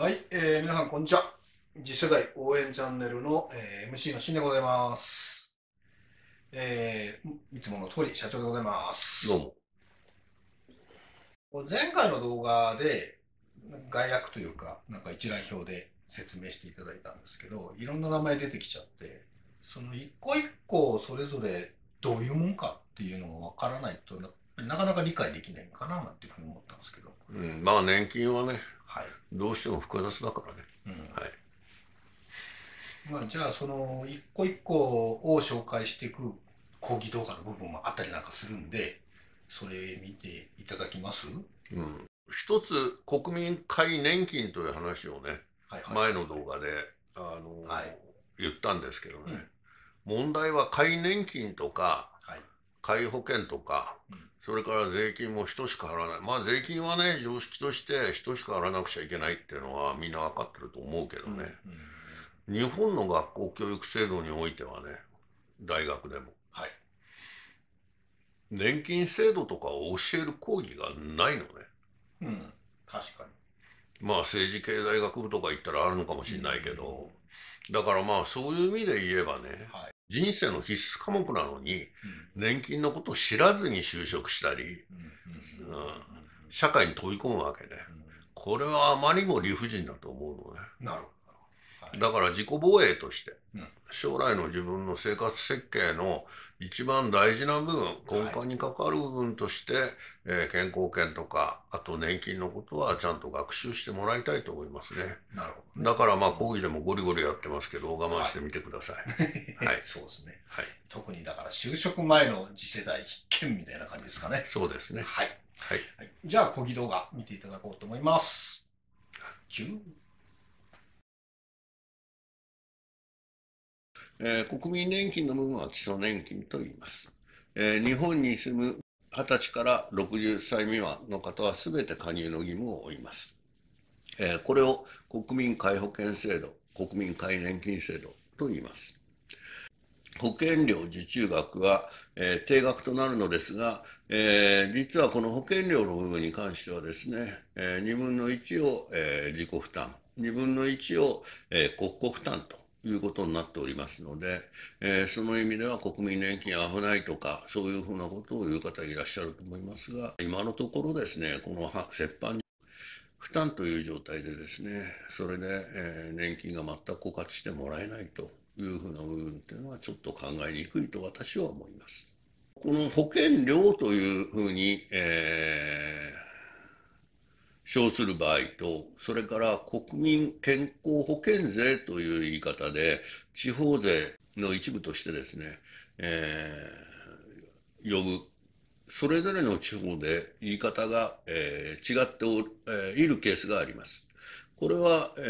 はい、えー、皆さんこんにちは。次世代応援チャンネルの、えー、MC のしんでございます。えー、いつもの通り社長でございます。どうも。前回の動画で、外役というか、なんか一覧表で説明していただいたんですけど、いろんな名前出てきちゃって、その一個一個それぞれどういうもんかっていうのがわからないとな、なかなか理解できないかななんていうふうに思ったんですけど。うん、まあ年金はね、どうしても複雑だからね。うんはいまじゃあその一個一個を紹介していく講義動画の部分もあったりなんかするんでそれ見ていただきます、うん、一つ国民皆年金という話をね、はいはい、前の動画で、あの、はい、言ったんですけどね、うん、問題は皆年金とか、はい、皆保険とか、うんそれから税金も人しか払わない。まあ税金はね、常識として人しか払わなくちゃいけないっていうのはみんな分かってると思うけどね。うんうん、日本の学校教育制度においてはね、大学でも。はい。年金制度とかを教える講義がないのね。うん、確かに。まあ政治経済学部とか行ったらあるのかもしれないけど、うん、だからまあそういう意味で言えばね、はい人生の必須科目なのに、年金のことを知らずに就職したり、うん社会に飛び込むわけで、これはあまりにも理不尽だと思うのね。なるだから自己防衛として、将来の自分の生活設計の一番大事な部分根幹に関わる部分として、はい、えー、健康保険とかあと年金のことはちゃんと学習してもらいたいと思いますね。なるほど、ね、だからまあ講義でもゴリゴリやってますけど我慢してみてください。はい、はい、そうですね、はい。特にだから就職前の次世代必見みたいな感じですかね。そうですね。はい。はい、じゃあ講義動画見ていただこうと思います。えー、国民年金の部分は基礎年金と言います。えー、日本に住む20歳から60歳未満の方は全て加入の義務を負います。えー、これを国民皆保険制度、国民皆年金制度と言います。保険料受注額は、えー、定額となるのですが、えー、実はこの保険料の部分に関してはですね、えー、2分の1を、えー、自己負担、2分の1を、えー、国庫負担ということになっておりますので、えー、その意味では国民年金危ないとか、そういうふうなことを言う方いらっしゃると思いますが、今のところですね、この折半負担という状態でですね、それで、えー、年金が全く枯渇してもらえないというふうな部分というのは、ちょっと考えにくいと私は思います。この保険料というふうに、えー称する場合と、それから国民健康保険税という言い方で、地方税の一部としてですね、えー、呼ぶ、それぞれの地方で言い方が、えー、違ってお、えー、いるケースがあります。これは、え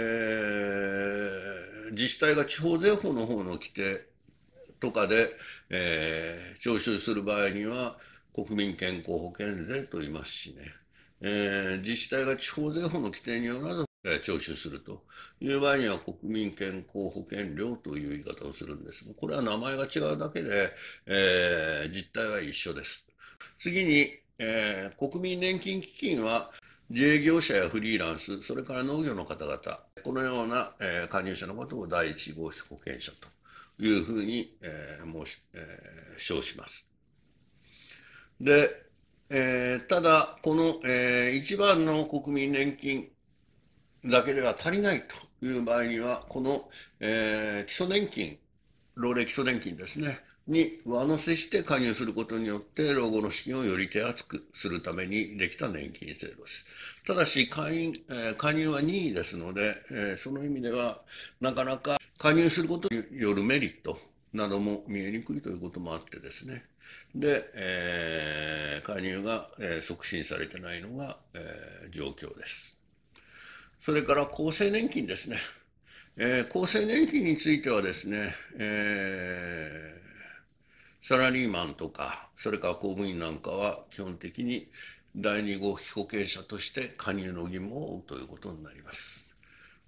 ー、自治体が地方税法の方の規定とかで、えー、徴収する場合には、国民健康保険税と言いますしね。えー、自治体が地方税法の規定によらず、えー、徴収するという場合には国民健康保険料という言い方をするんですが、これは名前が違うだけで、えー、実態は一緒です。次に、えー、国民年金基金は自営業者やフリーランス、それから農業の方々、このような、えー、加入者のことを第1号被保険者というふうに、えー、申し、えー、称します。で、えー、ただ、この、えー、一番の国民年金だけでは足りないという場合には、この、えー、基礎年金、老齢基礎年金ですね、に上乗せして加入することによって老後の資金をより手厚くするためにできた年金制度です。ただし会員、え加入は任意ですので、えその意味ではなかなか加入することによるメリットなども見えにくいということもあってですね。で、えー、加入が、えー、促進されてないのが、えー、状況です。それから厚生年金ですね。えー、厚生年金についてはですね、えー、サラリーマンとか、それから公務員なんかは基本的に第2号被保険者として加入の義務を負うということになります。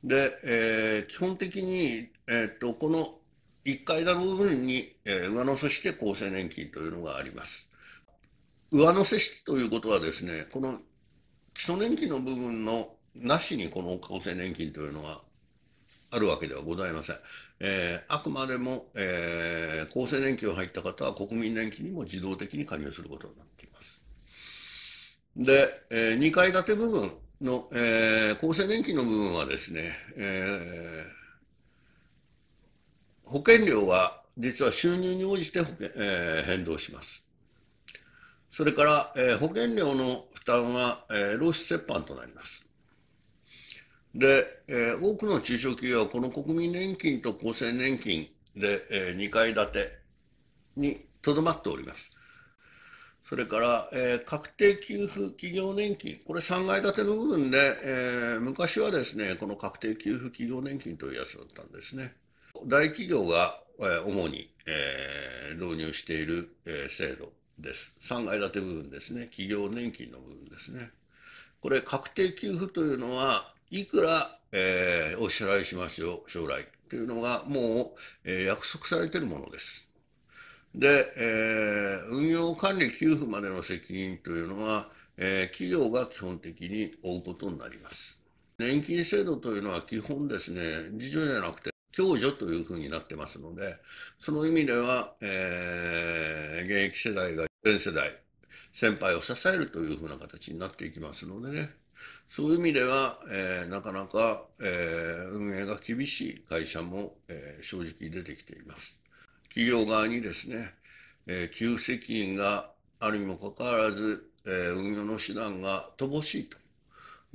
で、えー、基本的に、えー、っと、この1階建て部分に、えー、上乗せして厚生年金というのがあります。上乗せしということはですね、この基礎年金の部分のなしにこの厚生年金というのはあるわけではございません。えー、あくまでも、えー、厚生年金を入った方は国民年金にも自動的に加入することになっています。で、えー、2階建て部分の、えー、厚生年金の部分はですね、えー保険料は実は収入に応じて保険、えー、変動します。それから、えー、保険料の負担は、えー、労使折半となります。で、えー、多くの中小企業はこの国民年金と厚生年金で、えー、2階建てにとどまっております。それから、えー、確定給付企業年金、これ3階建ての部分で、えー、昔はですね、この確定給付企業年金というやつだったんですね。大企業が主に、え導入している、え制度です。3階建て部分ですね。企業年金の部分ですね。これ、確定給付というのは、いくら、えお支払いしますよ、将来。というのが、もう、え約束されているものです。で、え運用管理給付までの責任というのは、え企業が基本的に負うことになります。年金制度というのは基本ですね、自助じゃなくて共助というふうになってますので、その意味では、えー、現役世代が全世代、先輩を支えるというふうな形になっていきますのでね、そういう意味では、えー、なかなか、えー、運営が厳しい会社も、えー、正直出てきています。企業側にですね、えー、給付責任があるにもかかわらず、えー、運用の手段が乏しいと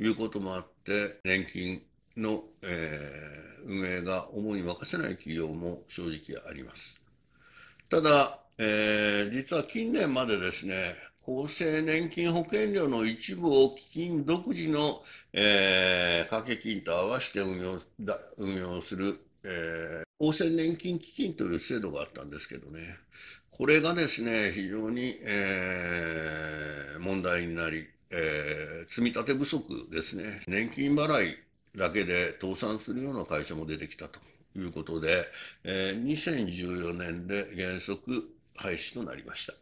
いうこともあって、年金の、えー運営が主に任せない企業も正直あります。ただ、えー、実は近年までですね、厚生年金保険料の一部を基金独自の、えー、掛け金と合わせて運用だ運用する、えー、厚生年金基金という制度があったんですけどね、これがですね、非常に、えー、問題になり、えー、積み立て不足ですね、年金払いだけで倒産するような会社も出てきたということで、えー、2014年で原則廃止となりました。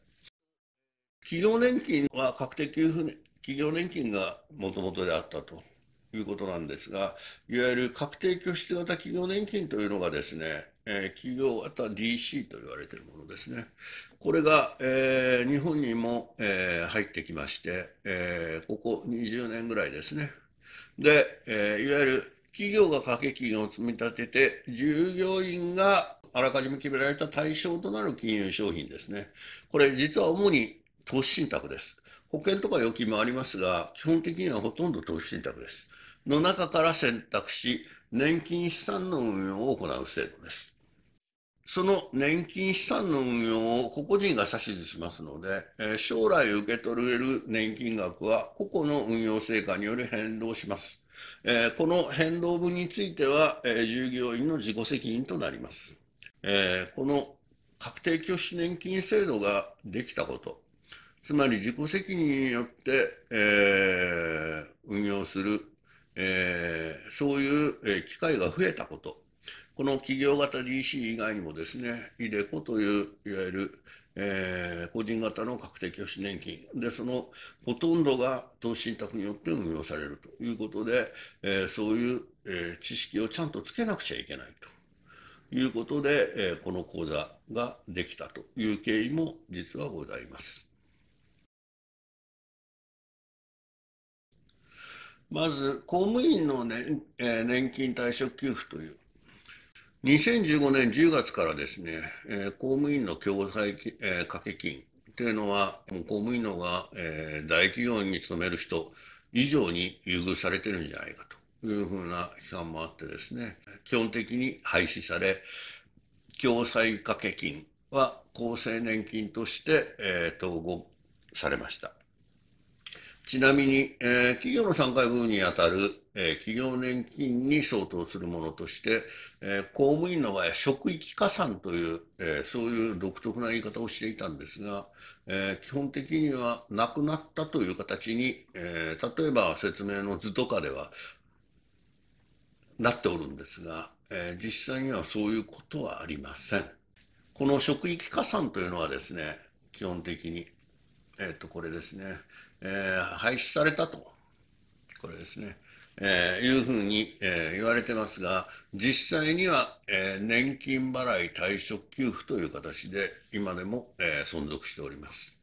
企業年金は確定給付、企業年金がもともとであったということなんですが、いわゆる確定拠出型企業年金というのがですね、えー、企業あとは DC と言われているものですね。これが、えー、日本にも、えー、入ってきまして、えここ20年ぐらいですね、で、えー、いわゆる企業が掛け金を積み立てて、従業員があらかじめ決められた対象となる金融商品ですね。これ実は主に投資信託です。保険とか預金もありますが、基本的にはほとんど投資信託です。の中から選択し、年金資産の運用を行う制度です。その年金資産の運用を個々人が指図しますので、えー、将来受け取れる年金額は個々の運用成果により変動します。えー、この変動分については、えー、従業員の自己責任となります。えこの確定拠出年金制度ができたこと、つまり自己責任によって、え運用する、えそういう機会が増えたこと、この企業型 DC 以外にもですね、イデコという、いわゆる、えー、個人型の確定拠出年金。で、そのほとんどが投資信託によって運用されるということで、えー、そういう、えー、知識をちゃんとつけなくちゃいけないということで、えこの講座ができたという経緯も実はございます。まず、公務員の年,、え年金退職給付という、2015年10月からですね、えー、公務員の共済、えー、掛け金というのは、公務員のが、えー、大企業に勤める人以上に優遇されてるんじゃないかというふうな批判もあってですね、基本的に廃止され、共済掛け金は厚生年金として、えー、統合されました。ちなみに、えー、企業の3回部にあたるえー、企業年金に相当するものとして、えー、公務員の場合は職域加算という、えー、そういう独特な言い方をしていたんですが、え基本的にはなくなったという形に、え例えば説明の図とかではなっておるんですが、え実際にはそういうことはありません。この職域加算というのはですね、基本的に、えっと、これですね、え廃止されたと。これですね。えー、いうふうに、えー、言われてますが、実際には、えー、年金払い退職給付という形で今でも、えー、存続しております。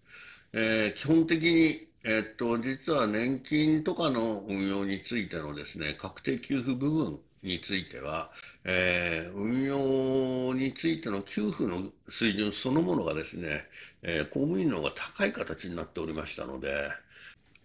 えー、基本的に、えー、っと、実は年金とかの運用についてのですね、確定給付部分については、えー、運用についての給付の水準そのものがですね、えー、公務員の方が高い形になっておりましたので、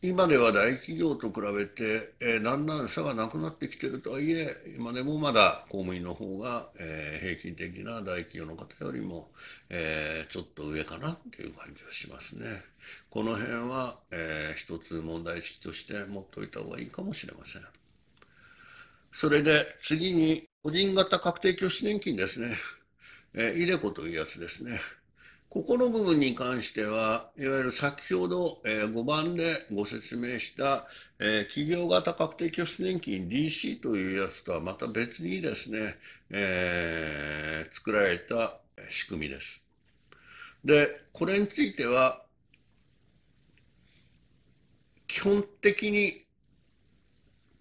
今では大企業と比べて、えー、だんだん差がなくなってきてるとはいえ、今でもまだ公務員の方が、えー、平均的な大企業の方よりも、えー、ちょっと上かなっていう感じはしますね。この辺は、えー、一つ問題意識として持っておいた方がいいかもしれません。それで次に、個人型確定拠出年金ですね。えー、イデコというやつですね。ここの部分に関しては、いわゆる先ほど5番でご説明した、え企業型確定拠出年金 DC というやつとはまた別にですね、えー、作られた仕組みです。で、これについては、基本的に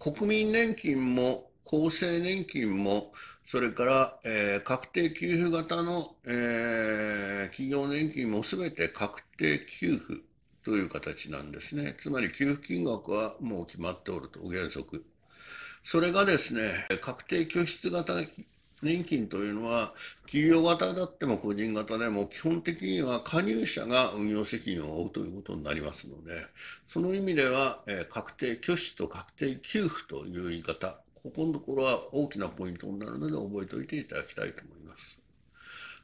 国民年金も厚生年金も、それから、えー、確定給付型の、えー、企業年金もすべて確定給付という形なんですね。つまり給付金額はもう決まっておると、原則。それがですね、確定拠出型年金というのは、企業型だっても個人型でも、基本的には加入者が運用責任を負うということになりますので、その意味では、え確定拠出と確定給付という言い方ここのところは大きなポイントになるので覚えておいていただきたいと思います。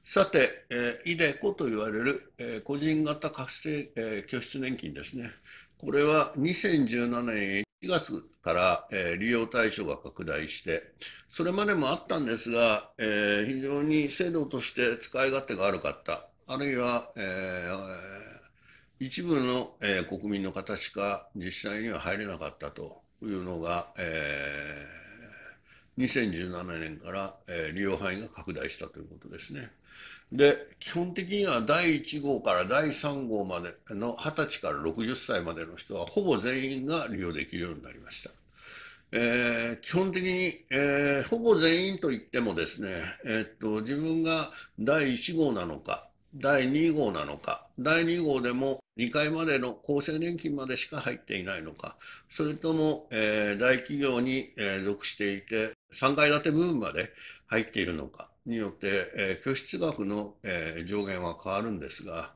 さて、イデコと言われる、えー、個人型確定、えー、拠出年金ですね。これは2017年1月から、えー、利用対象が拡大して、それまでもあったんですが、えー、非常に制度として使い勝手が悪かった。あるいは、えー、一部の、えー、国民の方しか実際には入れなかったというのが、えー、2017年から、えー、利用範囲が拡大したということですね。で、基本的には第1号から第3号までの20歳から60歳までの人はほぼ全員が利用できるようになりました。えー、基本的に、えー、ほぼ全員といってもですね、えー、っと、自分が第1号なのか、第2号なのか、第2号でも2回までの厚生年金までしか入っていないのか、それとも、えー、大企業に、えー、属していて、3階建て部分まで入っているのかによって、えー、拠出額の、えー、上限は変わるんですが、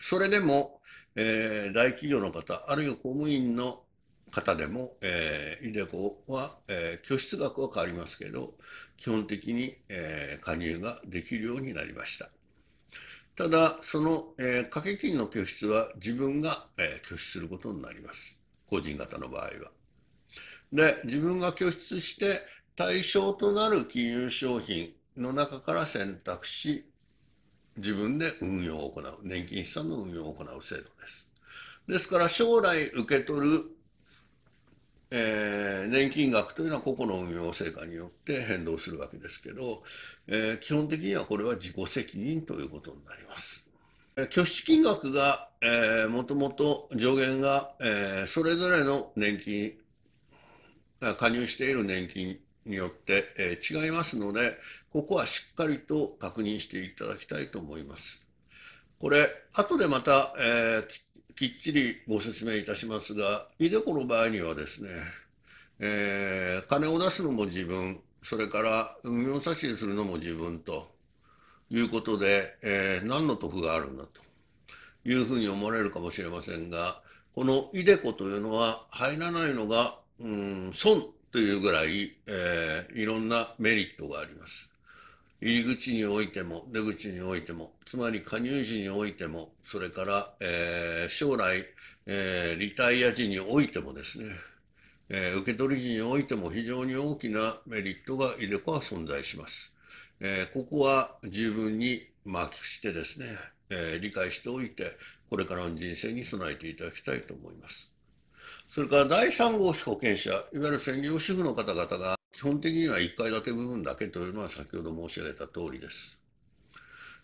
それでも、えー、大企業の方、あるいは公務員の方でも、えでこは、えー、拠出額は変わりますけど、基本的に、えー、加入ができるようになりました。ただ、その、えー、掛け金の拠出は自分が、えー、拠出することになります。個人型の場合は。で、自分が拠出して対象となる金融商品の中から選択し、自分で運用を行う、年金資産の運用を行う制度です。ですから将来受け取るえー、年金額というのは個々の運用成果によって変動するわけですけど、えー、基本的にはこれは自己責任ということになります。拠出金額が、えー、もともと上限が、えー、それぞれの年金、加入している年金によって、えー、違いますので、ここはしっかりと確認していただきたいと思います。これ、後でまた、えー、きっちりご説明いたしますが、ideco の場合にはですね、えー、金を出すのも自分、それから運用刷新するのも自分ということで、えー、何の得があるんだというふうに思われるかもしれませんが、この ideco というのは入らないのが、うん、損というぐらい、えー、いろんなメリットがあります。入り口においても出口においてもつまり加入時においてもそれから、えー、将来、えー、リタイア時においてもですね、えー、受け取り時においても非常に大きなメリットがイデコは存在します。えここは十分にまあしてですね、え理解しておいてこれからの人生に備えていただきたいと思います。それから第3号被保険者いわゆる専業主婦の方々が基本的には1階建て部分だけというのは先ほど申し上げた通りです。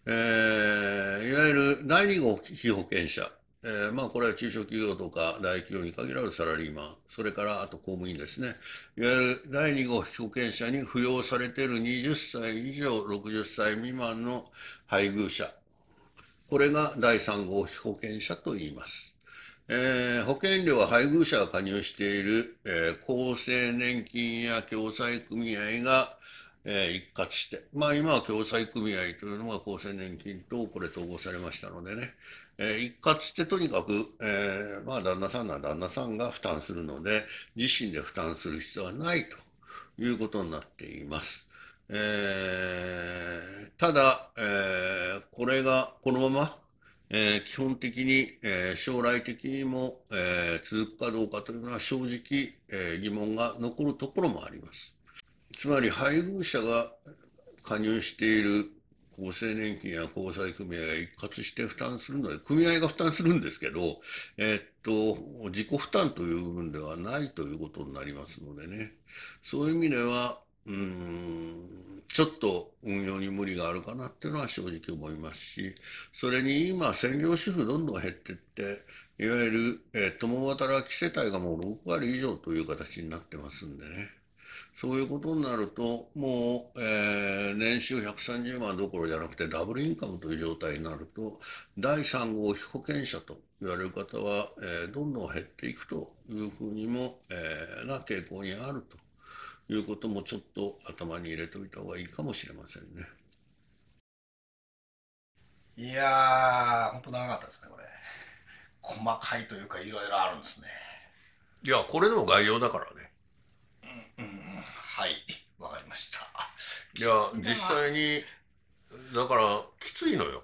えー、いわゆる第2号被保険者、えー、まあこれは中小企業とか大企業に限らずサラリーマン、それからあと公務員ですね。いわゆる第2号被保険者に扶養されている20歳以上60歳未満の配偶者、これが第3号被保険者と言います。えー、保険料は配偶者が加入している、えー、厚生年金や共済組合が、えー、一括して、まあ、今は共済組合というのが厚生年金とこれ統合されましたのでね、えー、一括してとにかく、えーまあ、旦那さんなら旦那さんが負担するので自身で負担する必要はないということになっています。えー、ただ、えー、これがこのままえー、基本的に、えー、将来的にも、えー、続くかどうかというのは正直、え疑問が残るところもあります。つまり配偶者が加入している厚生年金や交際組合が一括して負担するので、組合が負担するんですけど、えー、っと、自己負担という部分ではないということになりますのでね、そういう意味では、うん、ちょっと運用に無理があるかなっていうのは正直思いますし、それに今、専業主婦どんどん減っていって、いわゆる、えー、共働き世帯がもう6割以上という形になってますんでね。そういうことになると、もう、えー、年収130万どころじゃなくてダブルインカムという状態になると、第3号被保険者と言われる方は、えー、どんどん減っていくというふうにも、えー、な傾向にあるということもちょっと頭に入れておいた方がいいかもしれませんね。いや本当長かったですね、これ。細かいというか、いろいろあるんですね。いや、これでも概要だからね。うん、うん、はい、わかりました。いや、実際に、だから、きついのよ。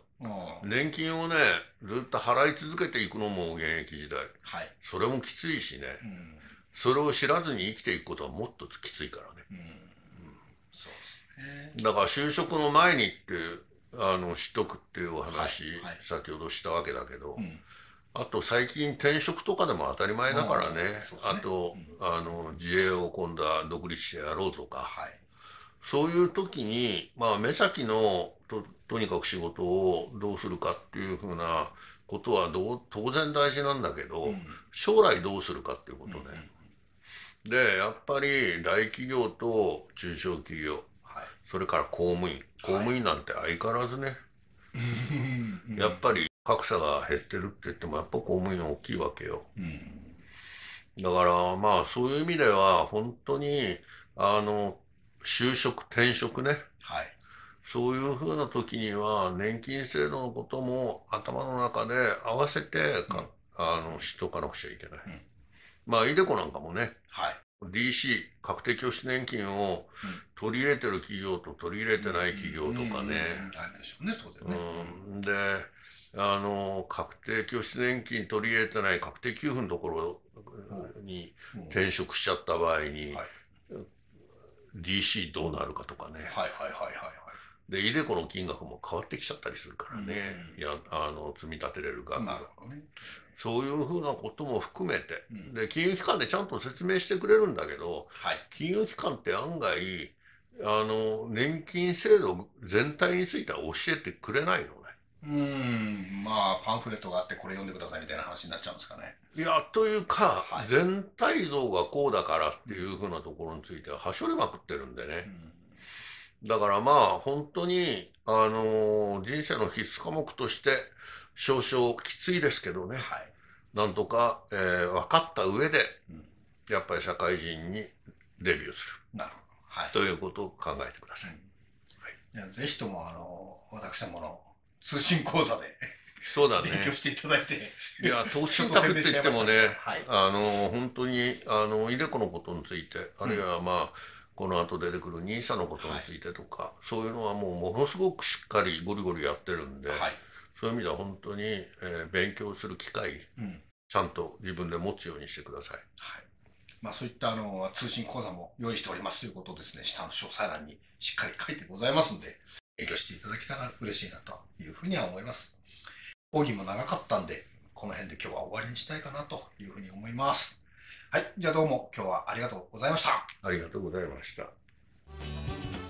年金をねずっと払い続けていくのも現役時代、はい、それもきついしね、うん、それを知らずに生きていくことはもっときついからね。だから就職の前にってあの知っとくっていうお話、はいはい、先ほどしたわけだけど、うん、あと最近転職とかでも当たり前だからね。ねあと、あの自営を今度は独立してやろうとか、はい、そういう時にまあ目先のととにかく仕事をどうするかっていうふうなことはどう当然大事なんだけど、将来どうするかっていうことね。でやっぱり大企業と中小企業、はい、それから公務員公務員なんて相変わらずね、はい、やっぱり格差が減ってるって言ってもやっぱ公務員大きいわけよ、うん、だからまあそういう意味では本当にあの就職転職ね、はい、そういうふうな時には年金制度のことも頭の中で合わせて、うん、あの知っとかなくちゃいけない。うんまあ、イデコなんかもね、はい、DC、確定拠出年金を取り入れてる企業と取り入れてない企業とかね。あるでしょうね、当然ね。うん、で、あの、確定拠出年金取り入れてない確定給付のところに転職しちゃった場合に、DC どうなるかとかね。はいはいはいはい。で、イデコの金額も変わってきちゃったりするからね。うん、いや、あの、積み立てれる額なるほどね。そういうふうなことも含めて、で金融機関でちゃんと説明してくれるんだけど、はい、金融機関って案外あの年金制度全体については教えてくれないのね。うんまあパンフレットがあってこれ読んでくださいみたいな話になっちゃうんですかね。いやというか、はい、全体像がこうだからっていうふうなところについてははしょりまくってるんでね。だからまあ本当に、あのー、人生の必須科目として少々きついですけどね、はい、なんとか、えー、分かった上で、やっぱり社会人にデビューする。なるほど。はい、ということを考えてください。はい、いぜひとも、あの、私どもの通信講座で。そうだね。勉強していただいて。いや、投資家って言ってもね、ねはい、あの、本当に、あの、イデコのことについて、あるいはまあ、うん、この後出てくる NISA のことについてとか、はい、そういうのはもうものすごくしっかりゴリゴリやってるんで、はい、そういう意味では本当に、えー、勉強する機会、うん、ちゃんと自分で持つようにしてください。はいまあ、そういったあの通信講座も用意しておりますということをですね、下の詳細欄にしっかり書いてございますので、勉強していただけたら嬉しいなというふうには思います。講義も長かったんで、この辺で今日は終わりにしたいかなというふうに思います。はい、じゃあどうも今日はありがとうございました。ありがとうございました。